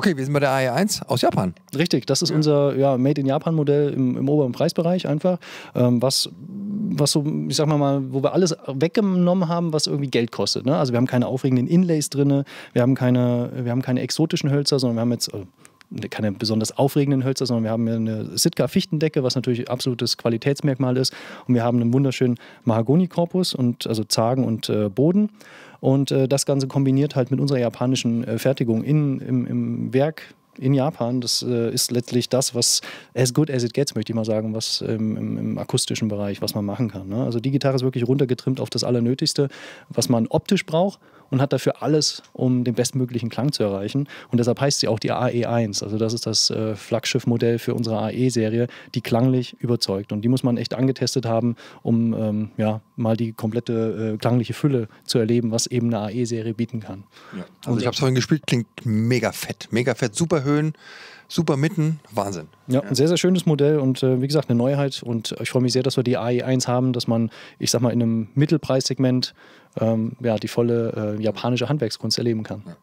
Okay, wir sind bei der AE1 aus Japan. Richtig, das ist ja. unser ja, Made in Japan Modell im, im oberen Preisbereich einfach, ähm, was, was so, ich sag mal, mal, wo wir alles weggenommen haben, was irgendwie Geld kostet. Ne? Also wir haben keine aufregenden Inlays drin, wir haben keine, wir haben keine exotischen Hölzer, sondern wir haben jetzt. Äh, keine besonders aufregenden Hölzer, sondern wir haben eine Sitka-Fichtendecke, was natürlich absolutes Qualitätsmerkmal ist. Und wir haben einen wunderschönen Mahagoni-Korpus also Zagen und äh, Boden. Und äh, das Ganze kombiniert halt mit unserer japanischen äh, Fertigung in, im, im Werk in Japan. Das äh, ist letztlich das, was as good as it gets, möchte ich mal sagen, was ähm, im, im, akustischen Bereich, was man machen kann. Ne? Also die Gitarre ist wirklich runtergetrimmt auf das Allernötigste, was man optisch braucht und hat dafür alles, um den bestmöglichen Klang zu erreichen. Und deshalb heißt sie auch die AE1. Also das ist das äh, Flaggschiff-Modell für unsere AE-Serie, die klanglich überzeugt. Und die muss man echt angetestet haben, um ähm, ja, mal die komplette äh, klangliche Fülle zu erleben, was eben eine AE-Serie bieten kann. Ja. Also und ich also habe es vorhin gespielt, klingt mega fett. Mega fett, super Höhen super mitten, Wahnsinn. Ja, ein sehr, sehr schönes Modell und äh, wie gesagt, eine Neuheit. Und ich freue mich sehr, dass wir die ae 1 haben, dass man, ich sag mal, in einem Mittelpreissegment ähm, ja, die volle äh, japanische Handwerkskunst erleben kann. Ja.